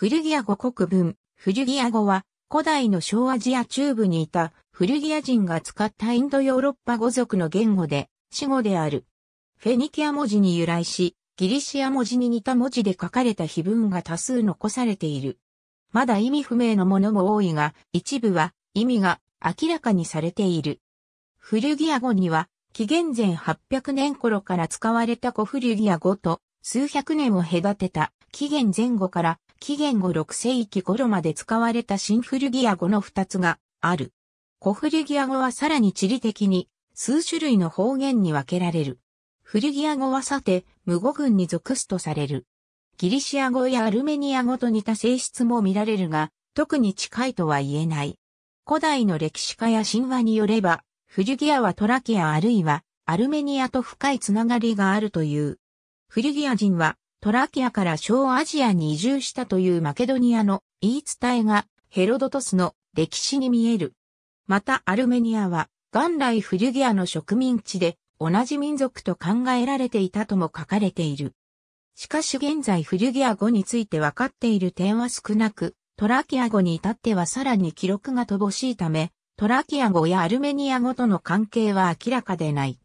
古着屋語国文。古着屋語は、古代の小アジア中部にいた古着屋人が使ったインドヨーロッパ語族の言語で、死語である。フェニキア文字に由来し、ギリシア文字に似た文字で書かれた碑文が多数残されている。まだ意味不明のものも多いが、一部は意味が明らかにされている。古着屋語には、紀元前800年頃から使われた古古着屋語と、数百年を隔てた紀元前後から紀元後6世紀頃まで使われた新古着屋語の2つがある。古古着屋語はさらに地理的に数種類の方言に分けられる。古着屋語はさて、無語群に属すとされる。ギリシア語やアルメニア語と似た性質も見られるが、特に近いとは言えない。古代の歴史家や神話によれば、古着屋はトラキアあるいはアルメニアと深いつながりがあるという。古着屋人はトラキアから小アジアに移住したというマケドニアの言い伝えがヘロドトスの歴史に見える。またアルメニアは元来フリュギアの植民地で同じ民族と考えられていたとも書かれている。しかし現在フリュギア語について分かっている点は少なく、トラキア語に至ってはさらに記録が乏しいため、トラキア語やアルメニア語との関係は明らかでない。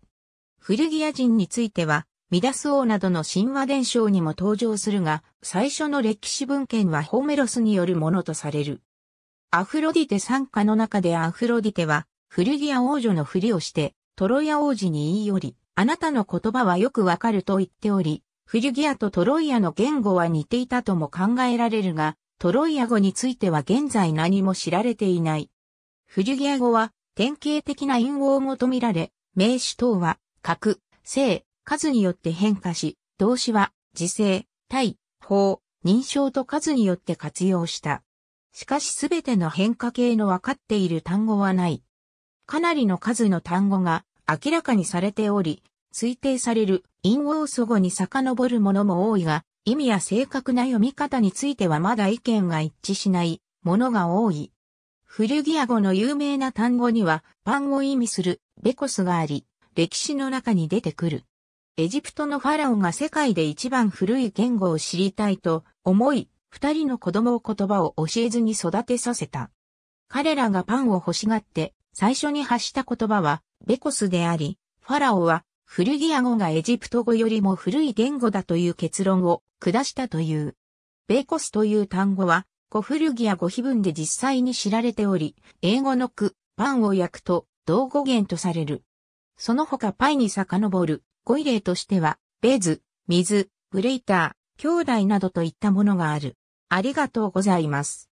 フリュギア人については、ミダス王などの神話伝承にも登場するが、最初の歴史文献はホメロスによるものとされる。アフロディテ参加の中でアフロディテは、フルギア王女のふりをして、トロイア王子に言い寄り、あなたの言葉はよくわかると言っており、フルギアとトロイアの言語は似ていたとも考えられるが、トロイア語については現在何も知られていない。フルギア語は典型的な陰謀語と見られ、名詞等は、核、性、数によって変化し、動詞は、時制、対、法、認証と数によって活用した。しかしすべての変化形の分かっている単語はない。かなりの数の単語が明らかにされており、推定される陰応祖語に遡るものも多いが、意味や正確な読み方についてはまだ意見が一致しないものが多い。古ギア語の有名な単語には、パンを意味するベコスがあり、歴史の中に出てくる。エジプトのファラオが世界で一番古い言語を知りたいと思い、二人の子供を言葉を教えずに育てさせた。彼らがパンを欲しがって、最初に発した言葉は、ベコスであり、ファラオは、古ギア語がエジプト語よりも古い言語だという結論を下したという。ベコスという単語は、古古ギア語碑文で実際に知られており、英語の句、パンを焼くと、同語源とされる。その他パイに遡る語彙例としては、ベズ、水、ブレイター、兄弟などといったものがある。ありがとうございます。